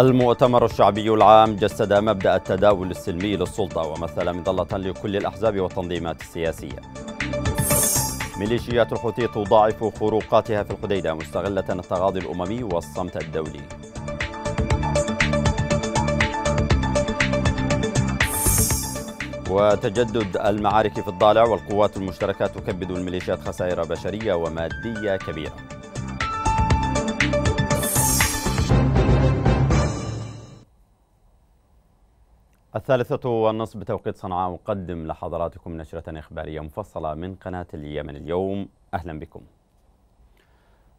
المؤتمر الشعبي العام جسد مبدأ التداول السلمي للسلطة ومثل مظلة لكل الأحزاب والتنظيمات السياسية ميليشيات الحوثي تضاعف خروقاتها في الحديدة مستغلة التغاضي الأممي والصمت الدولي وتجدد المعارك في الضالع والقوات المشتركة تكبد الميليشيات خسائر بشرية ومادية كبيرة الثالثة والنصف بتوقيت صنعاء أقدم لحضراتكم نشرة إخبارية مفصلة من قناة اليمن اليوم أهلا بكم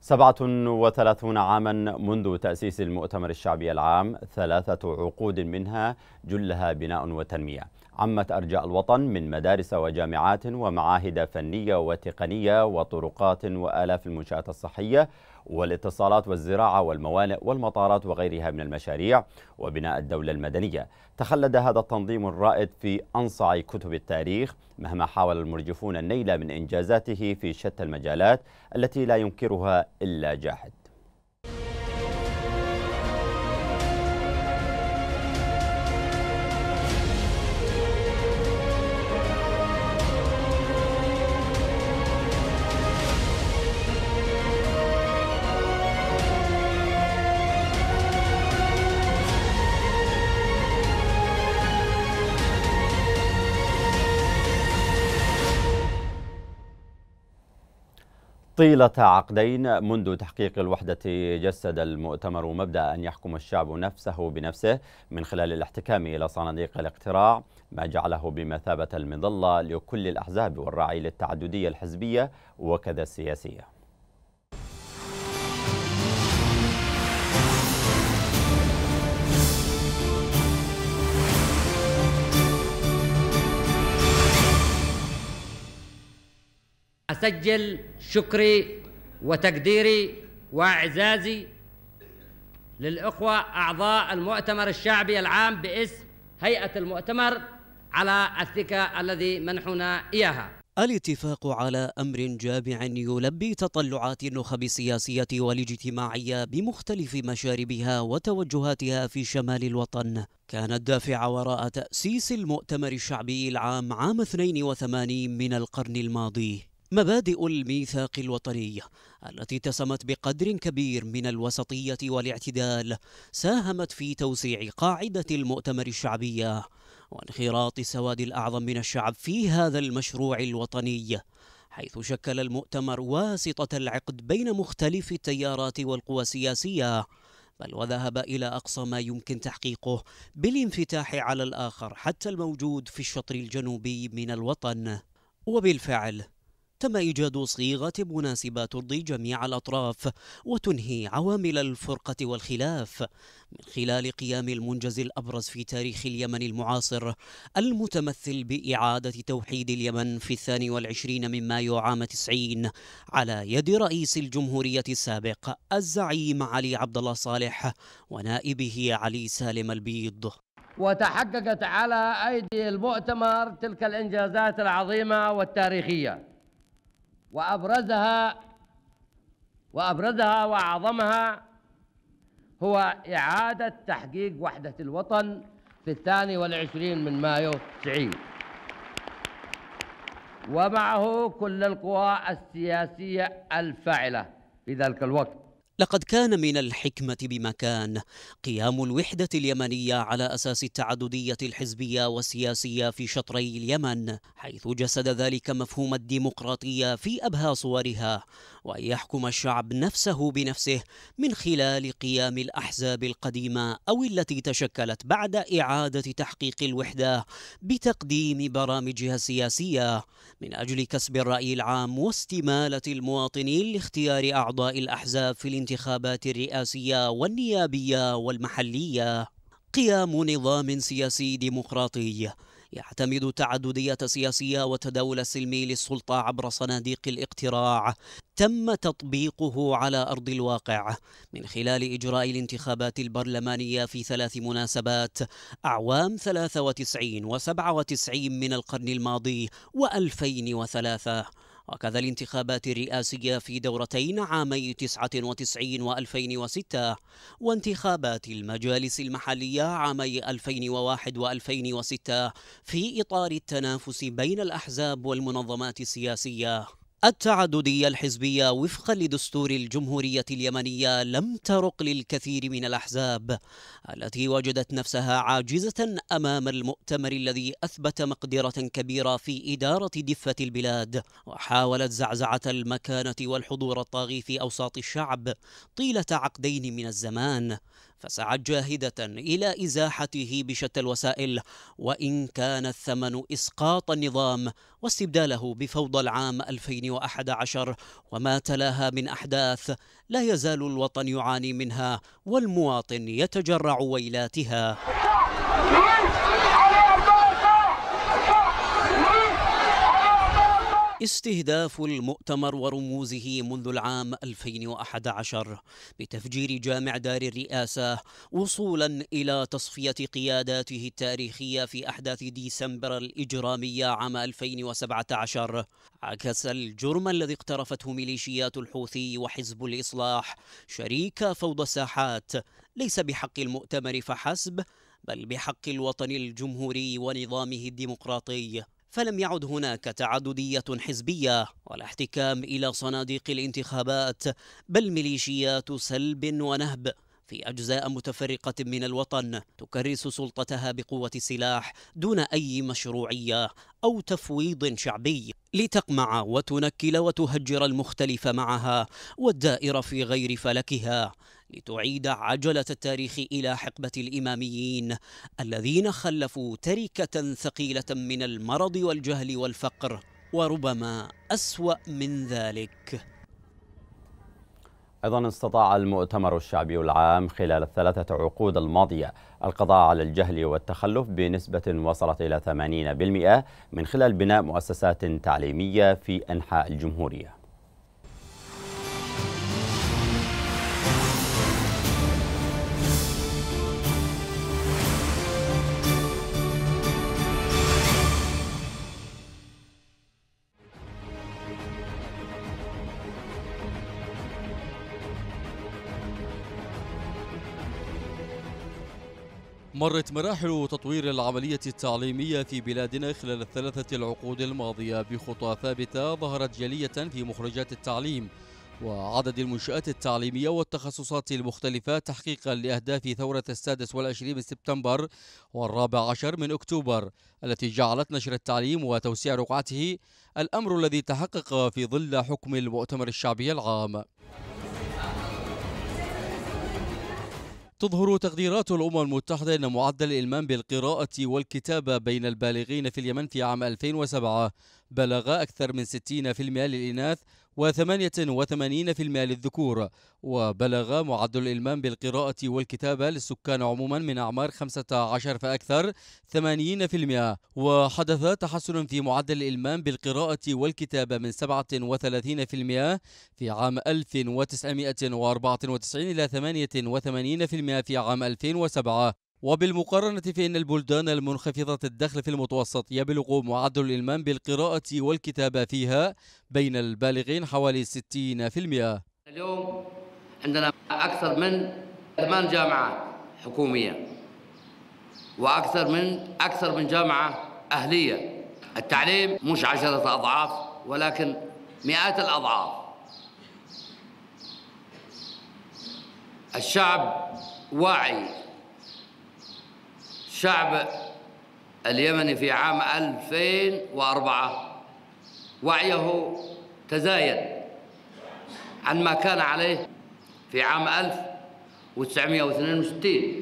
سبعة وثلاثون عاما منذ تأسيس المؤتمر الشعبي العام ثلاثة عقود منها جلها بناء وتنمية عمت أرجاء الوطن من مدارس وجامعات ومعاهد فنية وتقنية وطرقات وآلاف المنشآت الصحية والاتصالات والزراعة والموانئ والمطارات وغيرها من المشاريع وبناء الدولة المدنية تخلد هذا التنظيم الرائد في أنصع كتب التاريخ مهما حاول المرجفون النيل من إنجازاته في شتى المجالات التي لا ينكرها إلا جاحد طيلة عقدين منذ تحقيق الوحدة جسد المؤتمر مبدأ أن يحكم الشعب نفسه بنفسه من خلال الاحتكام إلى صناديق الاقتراع ما جعله بمثابة المظلة لكل الأحزاب والراعي للتعددية الحزبية وكذا السياسية أسجل شكري وتقديري وإعزازي للإخوة أعضاء المؤتمر الشعبي العام باسم هيئة المؤتمر على الثقة الذي منحونا إياها الاتفاق على أمر جامع يلبي تطلعات النخب السياسية والاجتماعية بمختلف مشاربها وتوجهاتها في شمال الوطن كان الدافع وراء تأسيس المؤتمر الشعبي العام عام 82 من القرن الماضي مبادئ الميثاق الوطني التي اتسمت بقدر كبير من الوسطية والاعتدال ساهمت في توسيع قاعدة المؤتمر الشعبية وانخراط السواد الأعظم من الشعب في هذا المشروع الوطني حيث شكل المؤتمر واسطة العقد بين مختلف التيارات والقوى السياسية بل وذهب إلى أقصى ما يمكن تحقيقه بالانفتاح على الآخر حتى الموجود في الشطر الجنوبي من الوطن وبالفعل تم إيجاد صيغة مناسبة ترضي جميع الأطراف وتنهي عوامل الفرقة والخلاف من خلال قيام المنجز الأبرز في تاريخ اليمن المعاصر المتمثل بإعادة توحيد اليمن في الثاني والعشرين من مايو عام تسعين على يد رئيس الجمهورية السابق الزعيم علي عبد الله صالح ونائبه علي سالم البيض وتحققت على أيدي المؤتمر تلك الإنجازات العظيمة والتاريخية وأبرزها وأبرزها وأعظمها هو إعادة تحقيق وحدة الوطن في الثاني والعشرين من مايو 90 ومعه كل القوى السياسية الفاعلة في ذلك الوقت لقد كان من الحكمة بمكان قيام الوحدة اليمنية على أساس التعددية الحزبية والسياسية في شطري اليمن حيث جسد ذلك مفهوم الديمقراطية في أبهى صورها وأن يحكم الشعب نفسه بنفسه من خلال قيام الأحزاب القديمة أو التي تشكلت بعد إعادة تحقيق الوحدة بتقديم برامجها السياسية من أجل كسب الرأي العام واستمالة المواطنين لاختيار أعضاء الأحزاب في الانتخابات الانتخابات الرئاسية والنيابية والمحلية قيام نظام سياسي ديمقراطي يعتمد التعددية السياسية والتداول السلمي للسلطة عبر صناديق الاقتراع تم تطبيقه على أرض الواقع من خلال إجراء الانتخابات البرلمانية في ثلاث مناسبات أعوام 93 و97 من القرن الماضي و2003 وكذا الانتخابات الرئاسية في دورتين عامي 99 و 2006 وانتخابات المجالس المحلية عامي 2001 و 2006 في إطار التنافس بين الأحزاب والمنظمات السياسية التعددية الحزبية وفقا لدستور الجمهورية اليمنية لم ترق للكثير من الأحزاب التي وجدت نفسها عاجزة أمام المؤتمر الذي أثبت مقدرة كبيرة في إدارة دفة البلاد وحاولت زعزعة المكانة والحضور الطاغي في أوساط الشعب طيلة عقدين من الزمان فسعت جاهدة إلى إزاحته بشتى الوسائل وإن كان الثمن إسقاط النظام واستبداله بفوضى العام 2011 وما تلاها من أحداث لا يزال الوطن يعاني منها والمواطن يتجرع ويلاتها استهداف المؤتمر ورموزه منذ العام 2011 بتفجير جامع دار الرئاسة وصولا إلى تصفية قياداته التاريخية في أحداث ديسمبر الإجرامية عام 2017 عكس الجرم الذي اقترفته ميليشيات الحوثي وحزب الإصلاح شريك فوضى الساحات ليس بحق المؤتمر فحسب بل بحق الوطن الجمهوري ونظامه الديمقراطي فلم يعد هناك تعددية حزبية ولا احتكام إلى صناديق الانتخابات بل ميليشيات سلب ونهب في أجزاء متفرقة من الوطن تكرس سلطتها بقوة السلاح دون أي مشروعية أو تفويض شعبي لتقمع وتنكل وتهجر المختلف معها والدائر في غير فلكها لتعيد عجلة التاريخ إلى حقبة الإماميين الذين خلفوا تركة ثقيلة من المرض والجهل والفقر وربما أسوأ من ذلك أيضا استطاع المؤتمر الشعبي العام خلال الثلاثة عقود الماضية القضاء على الجهل والتخلف بنسبة وصلت إلى 80% من خلال بناء مؤسسات تعليمية في أنحاء الجمهورية مرت مراحل تطوير العملية التعليمية في بلادنا خلال الثلاثة العقود الماضية بخطى ثابتة ظهرت جلية في مخرجات التعليم وعدد المنشآت التعليمية والتخصصات المختلفة تحقيقا لأهداف ثورة السادس والعشرين من سبتمبر والرابع عشر من أكتوبر التي جعلت نشر التعليم وتوسيع رقعته الأمر الذي تحقق في ظل حكم المؤتمر الشعبي العام تظهر تقديرات الأمم المتحدة أن معدل الإلمام بالقراءة والكتابة بين البالغين في اليمن في عام 2007 بلغ أكثر من 60% للإناث و88% للذكور وبلغ معدل الإلمام بالقراءة والكتابة للسكان عموما من أعمار 15 فأكثر 80% وحدث تحسن في معدل الإلمام بالقراءة والكتابة من 37% في عام 1994 إلى 88% في عام 2007 وبالمقارنة فإن البلدان المنخفضة الدخل في المتوسط يبلغ معدل الإلمام بالقراءة والكتابة فيها بين البالغين حوالي 60% اليوم عندنا أكثر من ثمان جامعات حكومية وأكثر من أكثر من جامعة أهلية التعليم مش عشرة أضعاف ولكن مئات الأضعاف الشعب واعي الشعب اليمني في عام 2004 وعيه تزايد عن ما كان عليه في عام 1962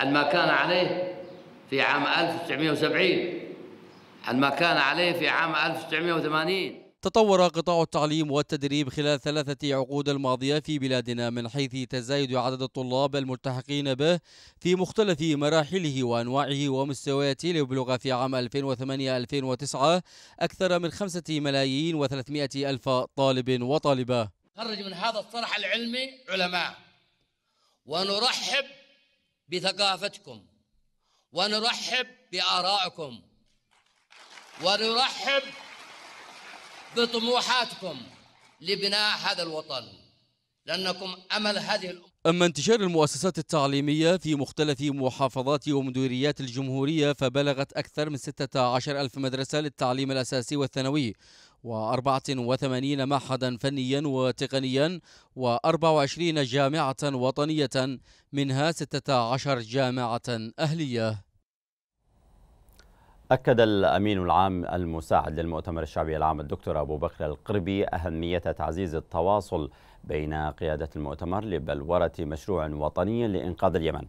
عن ما كان عليه في عام 1970 عن ما كان عليه في عام 1980 تطور قطاع التعليم والتدريب خلال ثلاثة عقود الماضية في بلادنا من حيث تزايد عدد الطلاب الملتحقين به في مختلف مراحله وأنواعه ومستوياته ليبلغ في عام 2008-2009 أكثر من خمسة ملايين و300 ألف طالب وطالبة خرج من هذا الطرح العلمي علماء ونرحب بثقافتكم ونرحب بآرائكم ونرحب بطموحاتكم لبناء هذا الوطن لأنكم أمل هذه الأمة أما انتشار المؤسسات التعليمية في مختلف محافظات ومديريات الجمهورية فبلغت أكثر من 16 ألف مدرسة للتعليم الأساسي والثانوي و84 معهدا فنيا وتقنيا و24 جامعة وطنية منها 16 جامعة أهلية أكد الأمين العام المساعد للمؤتمر الشعبي العام الدكتور أبو بكر القربي أهمية تعزيز التواصل بين قيادة المؤتمر لبلورة مشروع وطني لإنقاذ اليمن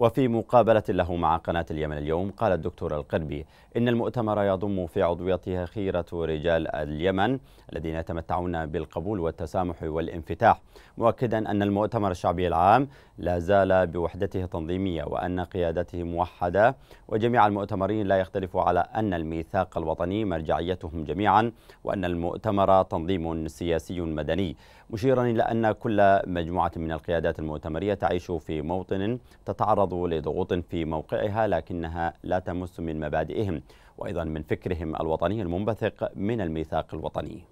وفي مقابلة له مع قناة اليمن اليوم قال الدكتور القربي إن المؤتمر يضم في عضويته خيرة رجال اليمن الذين يتمتعون بالقبول والتسامح والانفتاح مؤكدا أن المؤتمر الشعبي العام لا زال بوحدته تنظيمية وأن قيادته موحدة وجميع المؤتمرين لا يختلفوا على أن الميثاق الوطني مرجعيتهم جميعا وأن المؤتمر تنظيم سياسي مدني مشيرا إلى أن كل مجموعة من القيادات المؤتمرية تعيش في موطن تتعرض لضغوط في موقعها لكنها لا تمس من مبادئهم وأيضا من فكرهم الوطني المنبثق من الميثاق الوطني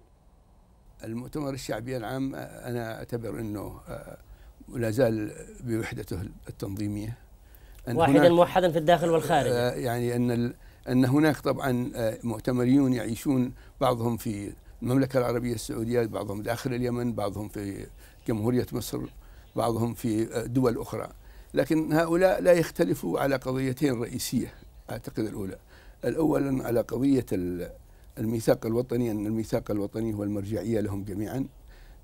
المؤتمر الشعبي العام أنا أعتبر أنه آه، لا زال بوحدته التنظيمية أن واحدا موحدا في الداخل والخارج آه، يعني أن أن هناك طبعا آه، مؤتمريون يعيشون بعضهم في المملكة العربية السعودية بعضهم داخل اليمن بعضهم في جمهورية مصر بعضهم في دول أخرى لكن هؤلاء لا يختلفوا على قضيتين رئيسية أعتقد الأولى الأول على قضية الميثاق الوطني أن الميثاق الوطني هو المرجعية لهم جميعا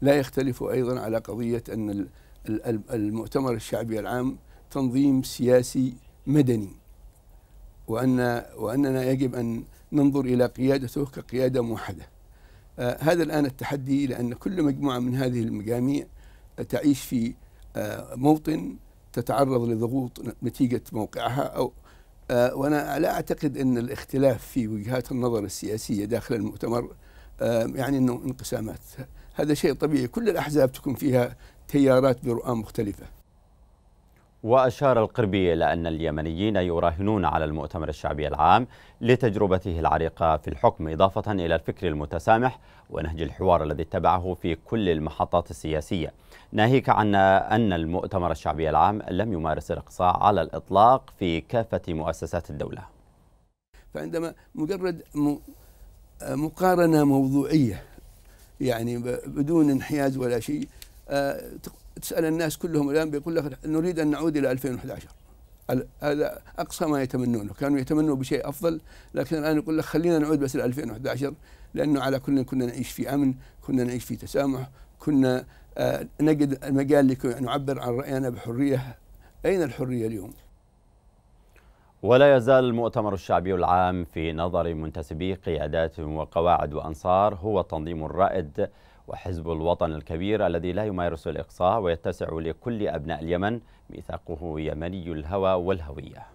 لا يختلفوا أيضا على قضية أن المؤتمر الشعبي العام تنظيم سياسي مدني وأن وأننا يجب أن ننظر إلى قيادته كقيادة موحدة آه، هذا الآن التحدي لأن كل مجموعة من هذه المجاميع تعيش في آه، موطن تتعرض لضغوط نتيجة موقعها أو آه، وأنا لا أعتقد أن الاختلاف في وجهات النظر السياسية داخل المؤتمر يعني أنه انقسامات هذا شيء طبيعي كل الأحزاب تكون فيها تيارات برؤى مختلفة وأشار القربي إلى أن اليمنيين يراهنون على المؤتمر الشعبي العام لتجربته العريقة في الحكم إضافة إلى الفكر المتسامح ونهج الحوار الذي اتبعه في كل المحطات السياسية ناهيك عن أن المؤتمر الشعبي العام لم يمارس الإقصاء على الإطلاق في كافة مؤسسات الدولة فعندما مجرد مقارنة موضوعية يعني بدون انحياز ولا شيء آه، تسال الناس كلهم الان بيقول لك نريد ان نعود الى 2011 هذا اقصى ما يتمنونه، كانوا يتمنوا بشيء افضل لكن الان يقول لك خلينا نعود بس ل 2011 لانه على كل كنا نعيش في امن، كنا نعيش في تسامح، كنا آه نجد المجال لكي نعبر عن راينا بحريه، اين الحريه اليوم؟ ولا يزال المؤتمر الشعبي العام في نظر منتسبي قيادات وقواعد وانصار هو التنظيم الرائد وحزب الوطن الكبير الذي لا يمارس الإقصاء ويتسع لكل أبناء اليمن ميثاقه يمني الهوى والهوية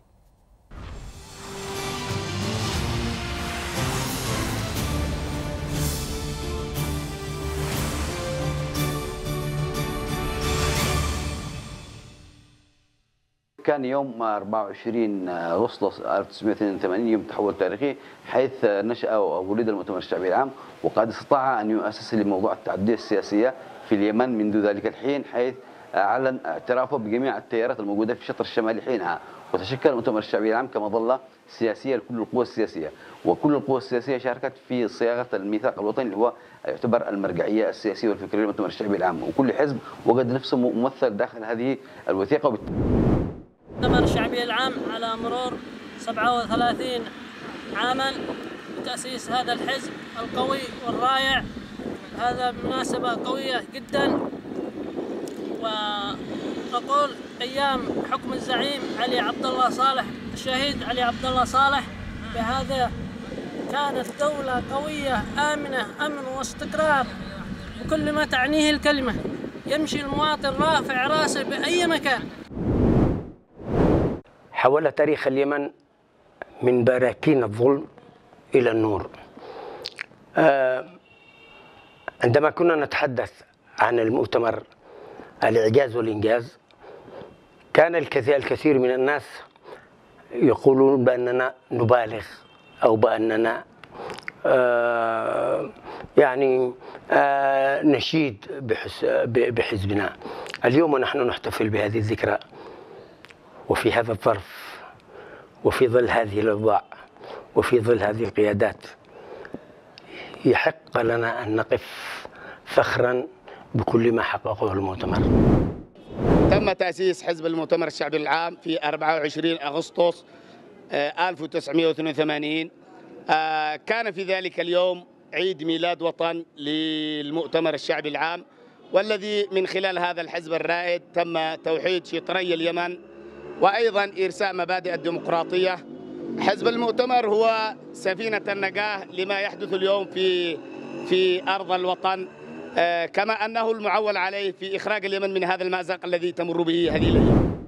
كان يوم 24 اغسطس 1982 يوم تحول تاريخي حيث نشا وولد المؤتمر الشعبي العام وقد استطاع ان يؤسس لموضوع التعدديه السياسيه في اليمن منذ ذلك الحين حيث اعلن اعترافه بجميع التيارات الموجوده في الشطر الشمالي حينها وتشكل المؤتمر الشعبي العام كمظله سياسيه لكل القوى السياسيه وكل القوى السياسيه شاركت في صياغه الميثاق الوطني اللي هو يعتبر المرجعيه السياسيه والفكريه للمؤتمر الشعبي العام وكل حزب وجد نفسه ممثل داخل هذه الوثيقه المؤتمر الشعبي العام على مرور 37 عاما تأسيس هذا الحزب القوي والرائع هذا مناسبة قوية جدا ونقول أيام حكم الزعيم علي عبد الله صالح الشهيد علي عبد الله صالح بهذا كانت دولة قوية آمنة أمن واستقرار وكل ما تعنيه الكلمة يمشي المواطن رافع راسه بأي مكان حول تاريخ اليمن من براكين الظلم إلى النور آه، عندما كنا نتحدث عن المؤتمر الإعجاز والإنجاز كان الكثير, الكثير من الناس يقولون بأننا نبالغ أو بأننا آه يعني آه نشيد بحزبنا اليوم نحن نحتفل بهذه الذكرى وفي هذا الظرف وفي ظل هذه الأوضاع وفي ظل هذه القيادات يحق لنا أن نقف فخرا بكل ما حققه المؤتمر تم تأسيس حزب المؤتمر الشعبي العام في 24 أغسطس 1982 آه، آه، كان في ذلك اليوم عيد ميلاد وطن للمؤتمر الشعبي العام والذي من خلال هذا الحزب الرائد تم توحيد شطري اليمن وأيضا إرساء مبادئ الديمقراطية حزب المؤتمر هو سفينة النجاة لما يحدث اليوم في في أرض الوطن آه، كما أنه المعول عليه في إخراج اليمن من هذا المأزق الذي تمر به هذه الأيام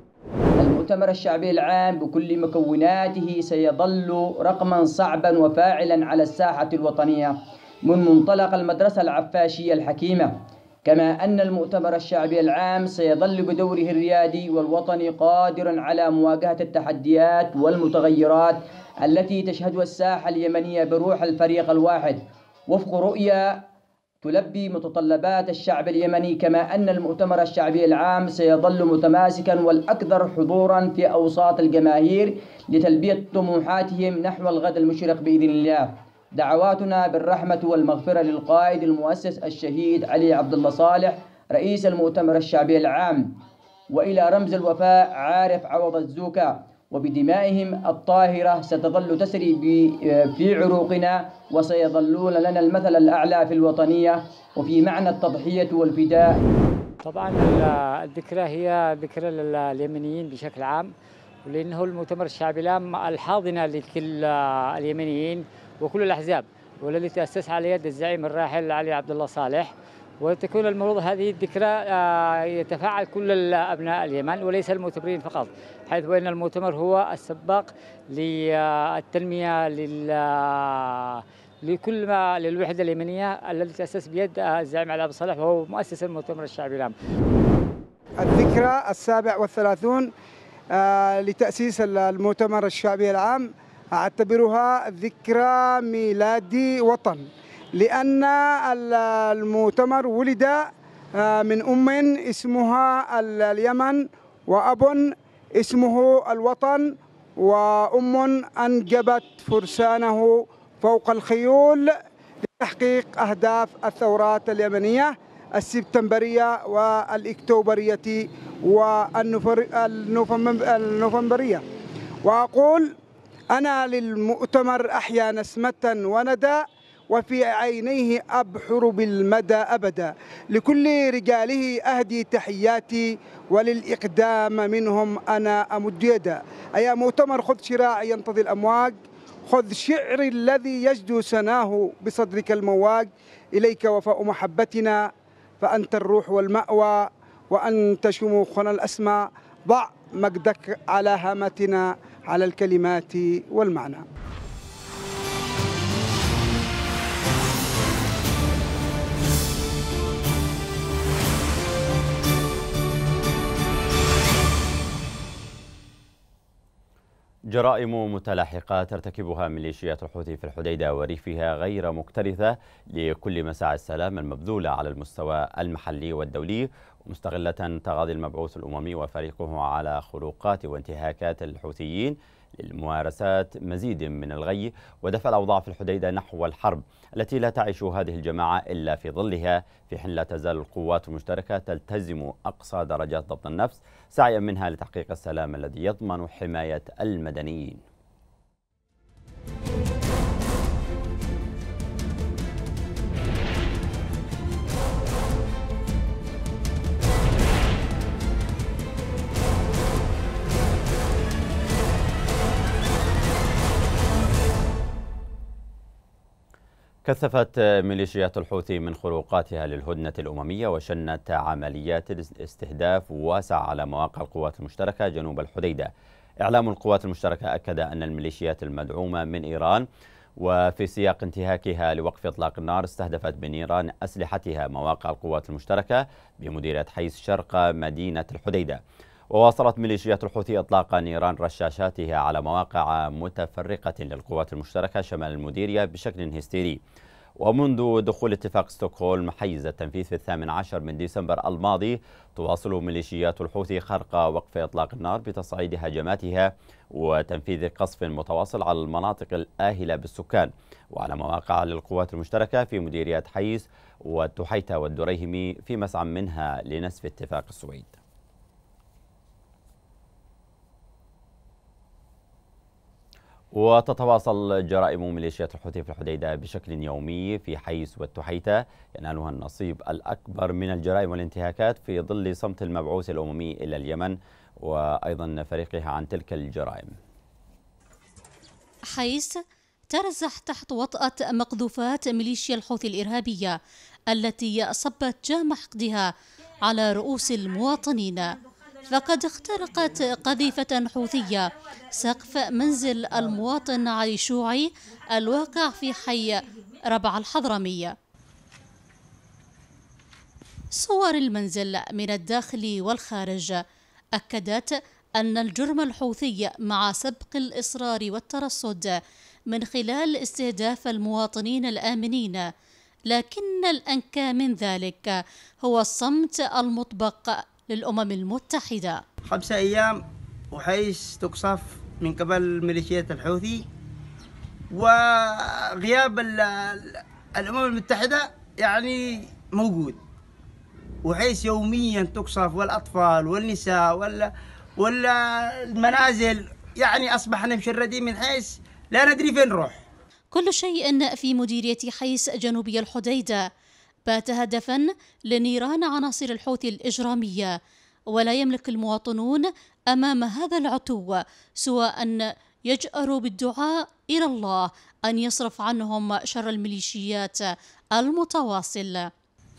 المؤتمر الشعبي العام بكل مكوناته سيظل رقما صعبا وفاعلا على الساحة الوطنية من منطلق المدرسة العفاشية الحكيمة كما أن المؤتمر الشعبي العام سيظل بدوره الريادي والوطني قادرا على مواجهة التحديات والمتغيرات التي تشهدها الساحة اليمنية بروح الفريق الواحد وفق رؤية تلبي متطلبات الشعب اليمني كما أن المؤتمر الشعبي العام سيظل متماسكا والأكثر حضورا في أوساط الجماهير لتلبية طموحاتهم نحو الغد المشرق بإذن الله دعواتنا بالرحمة والمغفرة للقائد المؤسس الشهيد علي عبد الله صالح رئيس المؤتمر الشعبي العام وإلى رمز الوفاء عارف عوض الزوكا وبدمائهم الطاهرة ستظل تسري آه، في عروقنا وسيظلون لنا المثل الأعلى في الوطنية وفي معنى التضحية والفداء طبعا الذكرى هي ذكرى لليمنيين بشكل عام لأنه المؤتمر الشعبي العام الحاضنة لكل اليمنيين وكل الأحزاب والذي تأسس على يد الزعيم الراحل علي عبد الله صالح وتكون المروض هذه الذكرى آه، يتفاعل كل أبناء اليمن وليس المؤتمرين فقط حيث أن المؤتمر هو السباق للتنمية آه، لل آه، لكل ما للوحدة اليمنية التي تأسس بيد الزعيم علي أبو صالح وهو مؤسس المؤتمر الشعبي العام الذكرى السابع والثلاثون لتأسيس المؤتمر الشعبي العام أعتبرها ذكرى ميلاد وطن لأن المؤتمر ولد آه، من أم اسمها اليمن وأب اسمه الوطن وأم أنجبت فرسانه فوق الخيول لتحقيق أهداف الثورات اليمنية السبتمبرية والإكتوبرية والنوفمبرية وأقول أنا للمؤتمر أحيا نسمة وندى وفي عينيه أبحر بالمدى أبدا لكل رجاله أهدي تحياتي وللإقدام منهم أنا أمد يدا أيا مؤتمر خذ شراعي ينتظي الأمواج خذ شعري الذي يجدو سناه بصدرك المواج إليك وفاء محبتنا فأنت الروح والمأوى وأنت شموخنا الأسماء ضع مجدك على هامتنا على الكلمات والمعنى جرائم متلاحقة ترتكبها ميليشيات الحوثي في الحديدة وريفها غير مكترثة لكل مساعي السلام المبذولة على المستوى المحلي والدولي مستغلة تغاضي المبعوث الأممي وفريقه على خروقات وانتهاكات الحوثيين للممارسات مزيد من الغي ودفع الأوضاع في الحديدة نحو الحرب التي لا تعيش هذه الجماعة إلا في ظلها في حين لا تزال القوات المشتركة تلتزم أقصى درجات ضبط النفس سعيا منها لتحقيق السلام الذي يضمن حماية المدنيين كثفت ميليشيات الحوثي من خروقاتها للهدنة الأممية وشنت عمليات استهداف واسعة على مواقع القوات المشتركة جنوب الحديدة إعلام القوات المشتركة أكد أن الميليشيات المدعومة من إيران وفي سياق انتهاكها لوقف إطلاق النار استهدفت بنيران أسلحتها مواقع القوات المشتركة بمديرية حيث شرق مدينة الحديدة وواصلت ميليشيات الحوثي إطلاق نيران رشاشاتها على مواقع متفرقة للقوات المشتركة شمال المديرية بشكل هستيري ومنذ دخول اتفاق ستوكهولم حيز التنفيذ في الثامن عشر من ديسمبر الماضي تواصل ميليشيات الحوثي خرق وقف إطلاق النار بتصعيد هجماتها وتنفيذ قصف متواصل على المناطق الآهلة بالسكان وعلى مواقع للقوات المشتركة في مديريات حيز والتحيتة والدريهمي في مسعى منها لنسف اتفاق السويد وتتواصل جرائم ميليشيات الحوثي في الحديدة بشكل يومي في حيس والتحيتة ينالها النصيب الأكبر من الجرائم والانتهاكات في ظل صمت المبعوث الأممي إلى اليمن وأيضا فريقها عن تلك الجرائم حيس ترزح تحت وطأة مقذوفات ميليشيا الحوثي الإرهابية التي صبت جام حقدها على رؤوس المواطنين فقد اخترقت قذيفة حوثية سقف منزل المواطن علي شوعي الواقع في حي ربع الحضرمية صور المنزل من الداخل والخارج أكدت أن الجرم الحوثي مع سبق الإصرار والترصد من خلال استهداف المواطنين الآمنين لكن الأنكى من ذلك هو الصمت المطبق للأمم المتحدة خمسة أيام وحيث تقصف من قبل ميليشيات الحوثي وغياب الأمم المتحدة يعني موجود وحيث يوميا تقصف والأطفال والنساء ولا ولا المنازل يعني أصبحنا مشردين من حيث لا ندري فين نروح كل شيء في مديرية حيس جنوبي الحديدة بات هدفا لنيران عناصر الحوثي الإجرامية ولا يملك المواطنون أمام هذا العتو سوى أن يجأروا بالدعاء إلى الله أن يصرف عنهم شر الميليشيات المتواصل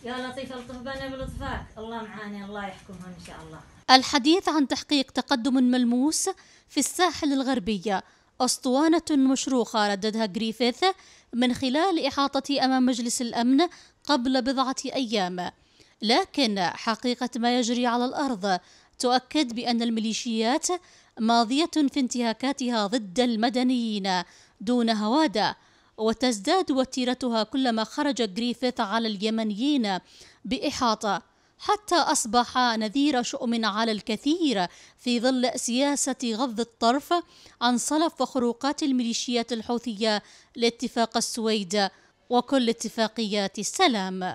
يا لطيف القهبان بلطفاك الله معانا الله يحكمهم إن شاء الله الحديث عن تحقيق تقدم ملموس في الساحل الغربي أسطوانة مشروخة رددها جريفيث من خلال إحاطته أمام مجلس الأمن قبل بضعة أيام لكن حقيقة ما يجري على الأرض تؤكد بأن الميليشيات ماضية في انتهاكاتها ضد المدنيين دون هوادة وتزداد وتيرتها كلما خرج جريفيث على اليمنيين بإحاطة حتى أصبح نذير شؤم على الكثير في ظل سياسة غض الطرف عن صلف وخروقات الميليشيات الحوثية لاتفاق السويد وكل اتفاقيات السلام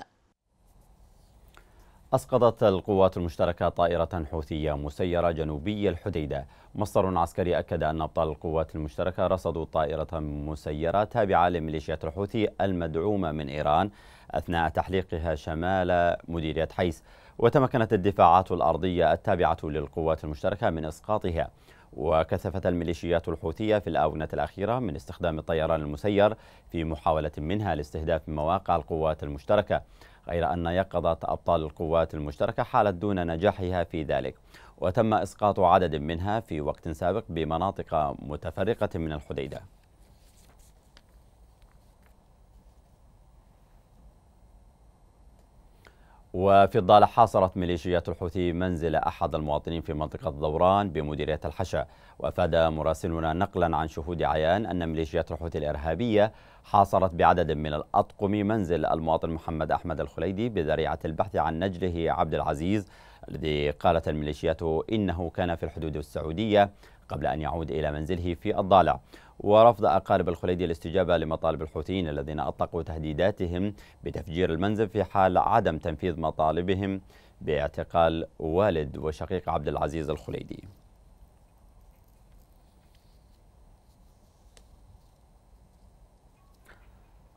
أسقطت القوات المشتركة طائرة حوثية مسيرة جنوبي الحديدة مصدر عسكري أكد أن أبطال القوات المشتركة رصدوا طائرة مسيرة تابعة لميليشيات الحوثي المدعومة من إيران أثناء تحليقها شمال مديرية حيس وتمكنت الدفاعات الأرضية التابعة للقوات المشتركة من إسقاطها وكثفت الميليشيات الحوثية في الآونة الأخيرة من استخدام الطيران المسير في محاولة منها لاستهداف مواقع القوات المشتركة غير أن يقظة أبطال القوات المشتركة حالت دون نجاحها في ذلك وتم إسقاط عدد منها في وقت سابق بمناطق متفرقة من الحديدة وفي الضالة حاصرت ميليشيات الحوثي منزل أحد المواطنين في منطقة دوران بمديرية الحشا وأفاد مراسلنا نقلا عن شهود عيان أن ميليشيات الحوثي الإرهابية حاصرت بعدد من الأطقم منزل المواطن محمد أحمد الخليدي بذريعة البحث عن نجله عبد العزيز الذي قالت الميليشيات إنه كان في الحدود السعودية قبل أن يعود إلى منزله في الضالع ورفض أقارب الخليدي الاستجابة لمطالب الحوثيين الذين أطلقوا تهديداتهم بتفجير المنزل في حال عدم تنفيذ مطالبهم باعتقال والد وشقيق عبد العزيز الخليدي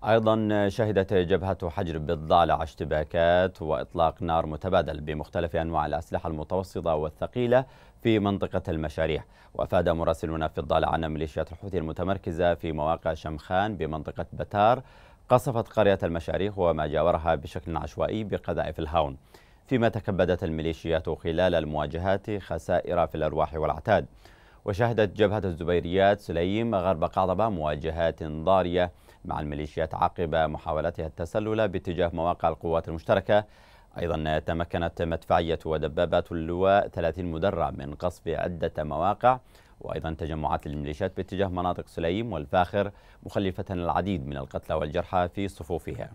أيضا شهدت جبهة حجر بالضالع اشتباكات وإطلاق نار متبادل بمختلف أنواع الأسلحة المتوسطة والثقيلة في منطقة المشاريع وأفاد مراسلنا في الضالع أن ميليشيات الحوثي المتمركزة في مواقع شمخان بمنطقة بتار قصفت قرية المشاريخ وما جاورها بشكل عشوائي بقذائف الهاون فيما تكبدت الميليشيات خلال المواجهات خسائر في الأرواح والعتاد وشهدت جبهة الزبيريات سليم غرب قعضبة مواجهات ضارية مع الميليشيات عقب محاولتها التسلل باتجاه مواقع القوات المشتركة أيضا تمكنت مدفعية ودبابات اللواء 30 مدرع من قصف عدة مواقع وأيضا تجمعات الميليشيات باتجاه مناطق سليم والفاخر مخلفة العديد من القتلى والجرحى في صفوفها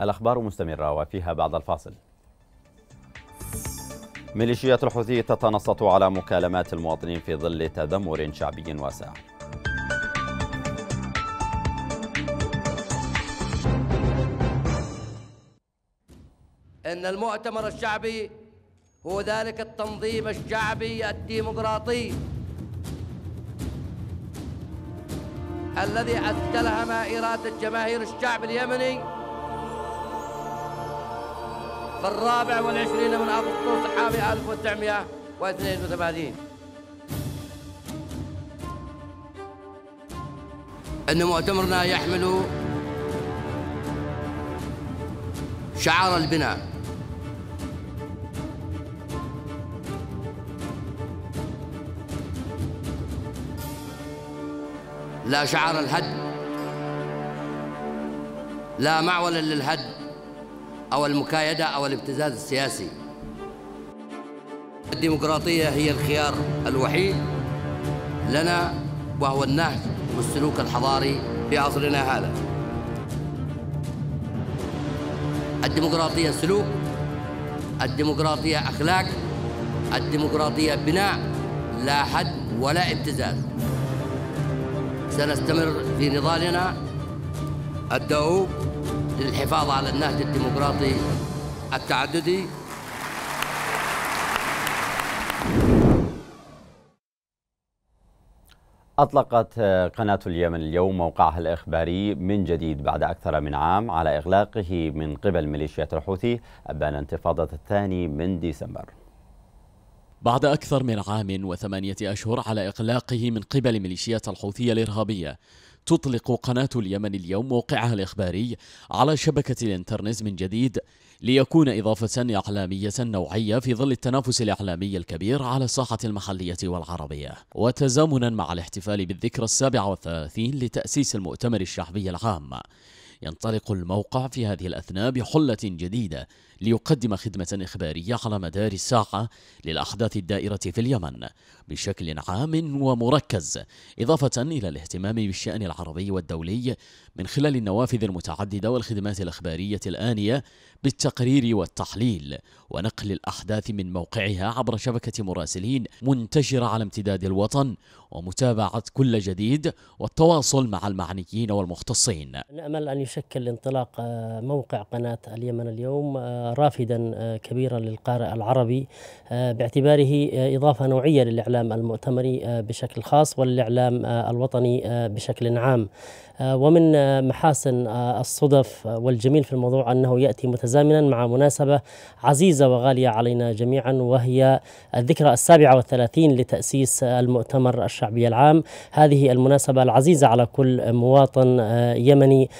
الأخبار مستمرة وفيها بعد الفاصل ميليشيات الحوثي تتنصت على مكالمات المواطنين في ظل تذمر شعبي واسع ان المؤتمر الشعبي هو ذلك التنظيم الشعبي الديمقراطي الذي استلهم اراده جماهير الشعب اليمني في الرابع والعشرين من أغسطس عام 1982 أن مؤتمرنا يحمل شعار البناء لا شعار الهد لا معول للهد أو المكايدة أو الابتزاز السياسي الديمقراطية هي الخيار الوحيد لنا وهو النهج والسلوك الحضاري في عصرنا هذا الديمقراطية سلوك الديمقراطية أخلاق الديمقراطية بناء لا حد ولا ابتزاز سنستمر في نضالنا الدؤوب للحفاظ على النهج الديمقراطي التعددي أطلقت قناة اليمن اليوم موقعها الإخباري من جديد بعد أكثر من عام على إغلاقه من قبل ميليشيات الحوثي أبان انتفاضة الثاني من ديسمبر بعد أكثر من عام وثمانية أشهر على إغلاقه من قبل ميليشيات الحوثية الإرهابية تطلق قناة اليمن اليوم موقعها الإخباري على شبكة الإنترنت من جديد ليكون إضافة إعلامية نوعية في ظل التنافس الإعلامي الكبير على الساحة المحلية والعربية وتزامنا مع الاحتفال بالذكرى السابعة والثلاثين لتأسيس المؤتمر الشعبي العام ينطلق الموقع في هذه الأثناء بحلة جديدة ليقدم خدمة إخبارية على مدار الساعة للأحداث الدائرة في اليمن بشكل عام ومركز إضافة إلى الاهتمام بالشأن العربي والدولي من خلال النوافذ المتعددة والخدمات الإخبارية الآنية بالتقرير والتحليل ونقل الأحداث من موقعها عبر شبكة مراسلين منتشرة على امتداد الوطن ومتابعة كل جديد والتواصل مع المعنيين والمختصين نأمل أن يشكل انطلاق موقع قناة اليمن اليوم آه، رافدا آه، كبيرا للقارئ العربي آه، باعتباره آه، إضافة نوعية للإعلام المؤتمري بشكل خاص والإعلام الوطني بشكل عام ومن محاسن الصدف والجميل في الموضوع أنه يأتي متزامنا مع مناسبة عزيزة وغالية علينا جميعا وهي الذكرى السابعة والثلاثين لتأسيس المؤتمر الشعبي العام هذه المناسبة العزيزة على كل مواطن يمني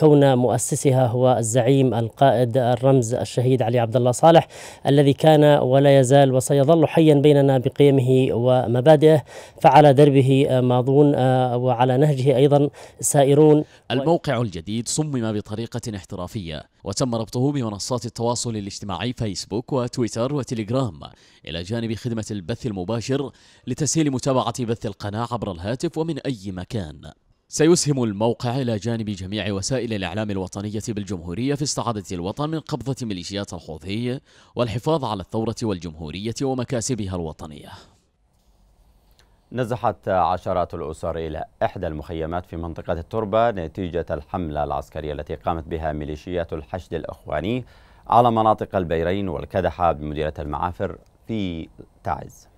كون مؤسسها هو الزعيم القائد الرمز أمس الشهيد علي عبد الله صالح الذي كان ولا يزال وسيظل حيا بيننا بقيمه ومبادئه فعلى دربه ماضون آه، وعلى نهجه أيضا سائرون الموقع الجديد صمم بطريقة احترافية وتم ربطه بمنصات التواصل الاجتماعي فيسبوك وتويتر وتليجرام إلى جانب خدمة البث المباشر لتسهيل متابعة بث القناة عبر الهاتف ومن أي مكان سيسهم الموقع إلى جانب جميع وسائل الإعلام الوطنية بالجمهورية في استعادة الوطن من قبضة ميليشيات الحوثي والحفاظ على الثورة والجمهورية ومكاسبها الوطنية نزحت عشرات الأسر إلى إحدى المخيمات في منطقة التربة نتيجة الحملة العسكرية التي قامت بها ميليشيات الحشد الإخواني على مناطق البيرين والكدحة بمديرة المعافر في تعز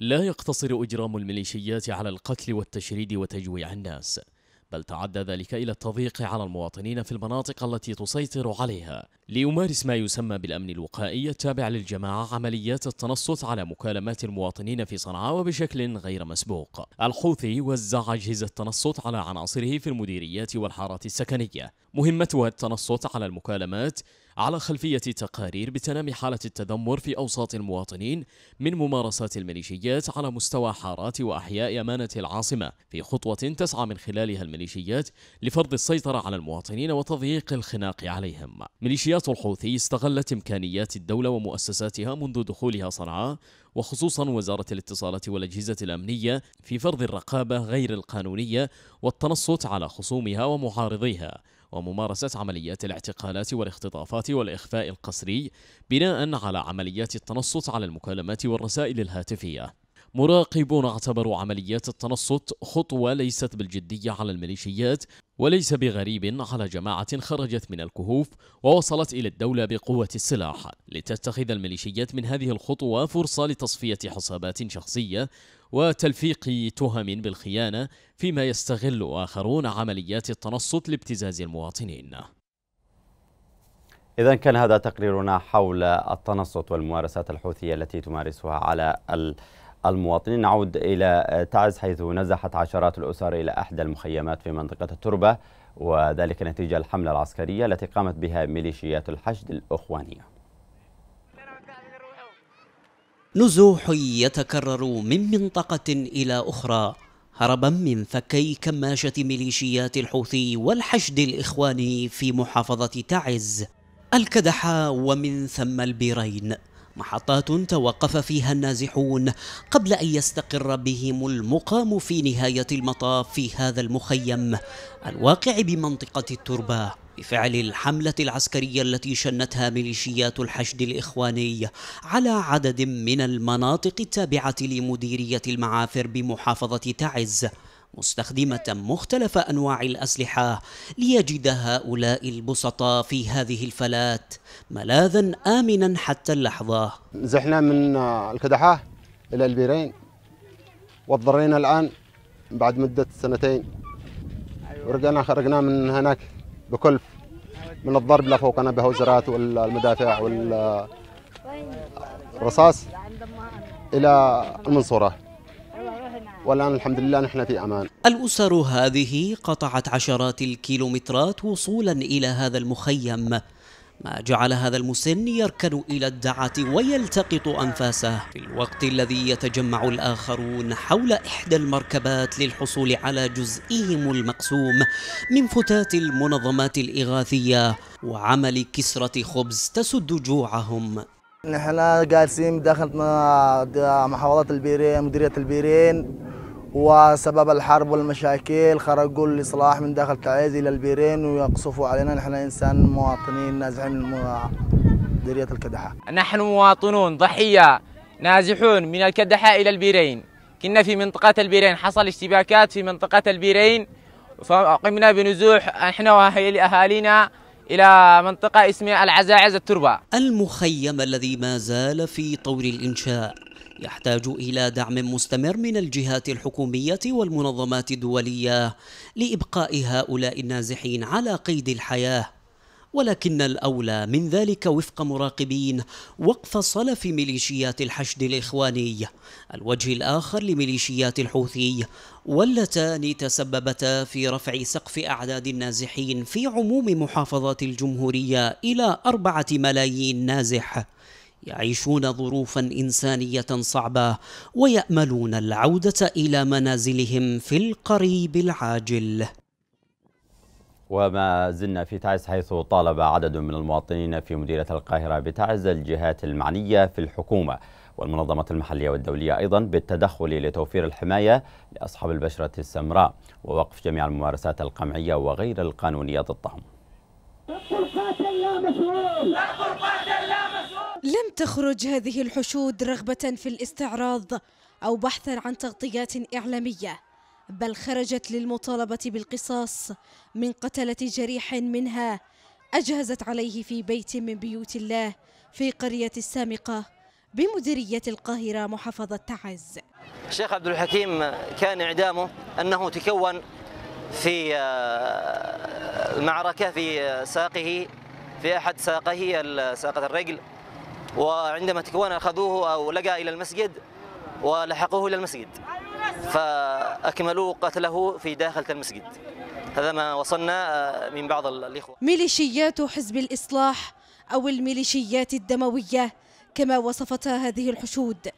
لا يقتصر إجرام الميليشيات على القتل والتشريد وتجويع الناس بل تعدى ذلك إلى التضييق على المواطنين في المناطق التي تسيطر عليها ليمارس ما يسمى بالأمن الوقائي التابع للجماعة عمليات التنصت على مكالمات المواطنين في صنعاء وبشكل غير مسبوق الحوثي وزع أجهزة التنصت على عناصره في المديريات والحارات السكنية مهمتها التنصت على المكالمات على خلفية تقارير بتنامي حالة التذمر في أوساط المواطنين من ممارسات الميليشيات على مستوى حارات وأحياء أمانة العاصمة في خطوة تسعى من خلالها الميليشيات لفرض السيطرة على المواطنين وتضييق الخناق عليهم ميليشيات الحوثي استغلت إمكانيات الدولة ومؤسساتها منذ دخولها صنعاء وخصوصا وزارة الاتصالات والأجهزة الأمنية في فرض الرقابة غير القانونية والتنصت على خصومها ومعارضيها وممارسة عمليات الاعتقالات والاختطافات والإخفاء القسري بناء على عمليات التنصت على المكالمات والرسائل الهاتفية مراقبون اعتبروا عمليات التنصت خطوة ليست بالجدية على الميليشيات وليس بغريب على جماعة خرجت من الكهوف ووصلت إلى الدولة بقوة السلاح لتتخذ الميليشيات من هذه الخطوة فرصة لتصفية حسابات شخصية وتلفيق تهم بالخيانة فيما يستغل آخرون عمليات التنصت لابتزاز المواطنين إذا كان هذا تقريرنا حول التنصت والممارسات الحوثية التي تمارسها على ال... المواطنين نعود إلى تعز حيث نزحت عشرات الأسر إلى أحدى المخيمات في منطقة التربة وذلك نتيجة الحملة العسكرية التي قامت بها ميليشيات الحشد الأخوانية نزوح يتكرر من منطقة إلى أخرى هربا من فكي كماشة ميليشيات الحوثي والحشد الإخواني في محافظة تعز الكدحة ومن ثم البيرين محطات توقف فيها النازحون قبل أن يستقر بهم المقام في نهاية المطاف في هذا المخيم الواقع بمنطقة التربة بفعل الحملة العسكرية التي شنتها ميليشيات الحشد الإخواني على عدد من المناطق التابعة لمديرية المعافر بمحافظة تعز مستخدمة مختلف أنواع الأسلحة ليجد هؤلاء البسطاء في هذه الفلات ملاذا آمنا حتى اللحظة نزحنا من الكدحة إلى البيرين واضطرينا الآن بعد مدة سنتين أيوة. ورجعنا خرجنا من هناك بكلف من الضرب لفوقنا فوقنا بهوزرات والمدافع والرصاص إلى المنصورة والآن الحمد لله نحن في أمان الأسر هذه قطعت عشرات الكيلومترات وصولا إلى هذا المخيم ما جعل هذا المسن يركن إلى الدعة ويلتقط أنفاسه في الوقت الذي يتجمع الآخرون حول إحدى المركبات للحصول على جزئهم المقسوم من فتات المنظمات الإغاثية وعمل كسرة خبز تسد جوعهم نحن جالسين بداخل محافظة البيرين مديرية البيرين وسبب الحرب والمشاكل خرجوا الإصلاح من داخل تعز إلى البيرين ويقصفوا علينا نحن إنسان مواطنين نازحين من مديرية الكدحة نحن مواطنون ضحية نازحون من الكدحة إلى البيرين كنا في منطقة البيرين حصل اشتباكات في منطقة البيرين فقمنا بنزوح احنا واهالينا إلى منطقة اسمها العزاعز التربة المخيم الذي ما زال في طور الإنشاء يحتاج إلى دعم مستمر من الجهات الحكومية والمنظمات الدولية لإبقاء هؤلاء النازحين على قيد الحياة ولكن الأولى من ذلك وفق مراقبين وقف صلف ميليشيات الحشد الإخواني الوجه الآخر لميليشيات الحوثي واللتان تسببتا في رفع سقف أعداد النازحين في عموم محافظات الجمهورية إلى أربعة ملايين نازح يعيشون ظروفا إنسانية صعبة ويأملون العودة إلى منازلهم في القريب العاجل وما زلنا في تعز حيث طالب عدد من المواطنين في مديرية القاهرة بتعز الجهات المعنية في الحكومة والمنظمات المحلية والدولية أيضا بالتدخل لتوفير الحماية لأصحاب البشرة السمراء ووقف جميع الممارسات القمعية وغير القانونية ضدهم لم تخرج هذه الحشود رغبة في الاستعراض أو بحثا عن تغطيات إعلامية بل خرجت للمطالبة بالقصاص من قتلة جريح منها أجهزت عليه في بيت من بيوت الله في قرية السامقة بمديرية القاهرة محافظة تعز الشيخ عبد الحكيم كان إعدامه أنه تكون في آه، المعركة في ساقه في أحد ساقه ساقة الرجل وعندما تكون أخذوه أو لقى إلى المسجد ولحقوه إلى المسجد فأكملوا قتله في داخل المسجد هذا ما وصلنا آه، من بعض الإخوة ميليشيات حزب الإصلاح أو الميليشيات الدموية كما وصفتها هذه الحشود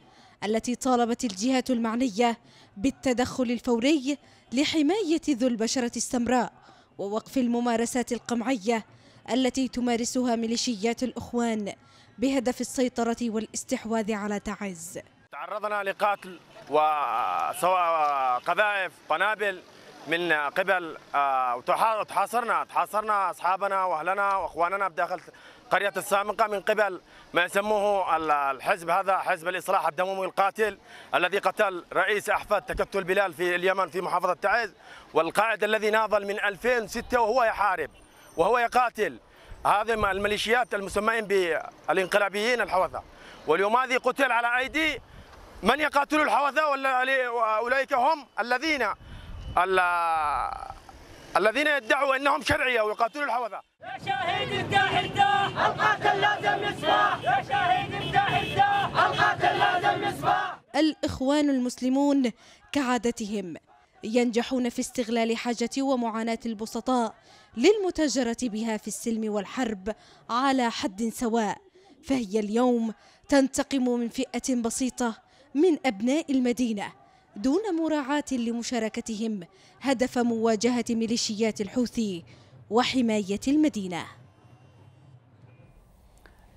التي طالبت الجهات المعنية بالتدخل الفوري لحماية ذو البشرة السمراء ووقف الممارسات القمعية التي تمارسها ميليشيات الأخوان بهدف السيطرة والاستحواذ على تعز تعرضنا لقتل وسواء قذائف قنابل من قبل آه، وتحاصرنا تحاصرنا اصحابنا واهلنا واخواننا بداخل قرية السامقة من قبل ما يسموه الحزب هذا حزب الإصلاح الدموي القاتل الذي قتل رئيس أحفاد تكتل بلال في اليمن في محافظة تعز والقائد الذي ناضل من 2006 وهو يحارب وهو يقاتل هذه الميليشيات المسمين بالانقلابيين الحوثة واليوم هذه قتل على أيدي من يقاتل الحوثة ولا أولئك هم الذين الذين يدعوا أنهم شرعية ويقاتلوا الحوثة يا شاهد افتح الداح القاتل لازم يصفى يا شاهد افتح الداح القاتل لازم يصفى الإخوان المسلمون كعادتهم ينجحون في استغلال حاجة ومعاناة البسطاء للمتاجرة بها في السلم والحرب على حد سواء فهي اليوم تنتقم من فئة بسيطة من أبناء المدينة دون مراعاة لمشاركتهم هدف مواجهة ميليشيات الحوثي وحماية المدينة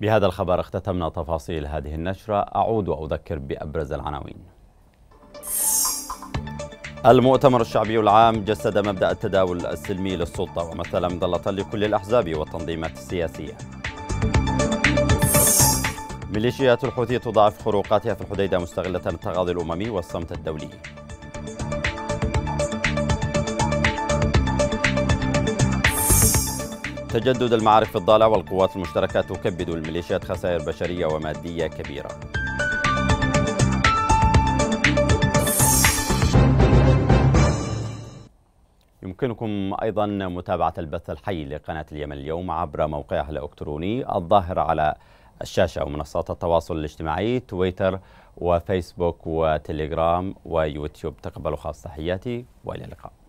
بهذا الخبر اختتمنا تفاصيل هذه النشرة أعود وأذكر بأبرز العناوين المؤتمر الشعبي العام جسد مبدأ التداول السلمي للسلطة ومثل مظلة لكل الأحزاب والتنظيمات السياسية ميليشيات الحوثي تضاعف خروقاتها في الحديدة مستغلة التغاضي الأممي والصمت الدولي تجدد المعارف في الضالع والقوات المشتركة تكبد الميليشيات خسائر بشرية ومادية كبيرة يمكنكم أيضا متابعة البث الحي لقناة اليمن اليوم عبر موقعها الإلكتروني الظاهر على الشاشة أو منصات التواصل الاجتماعي تويتر وفيسبوك وتليجرام ويوتيوب تقبلوا خاص تحياتي وإلى اللقاء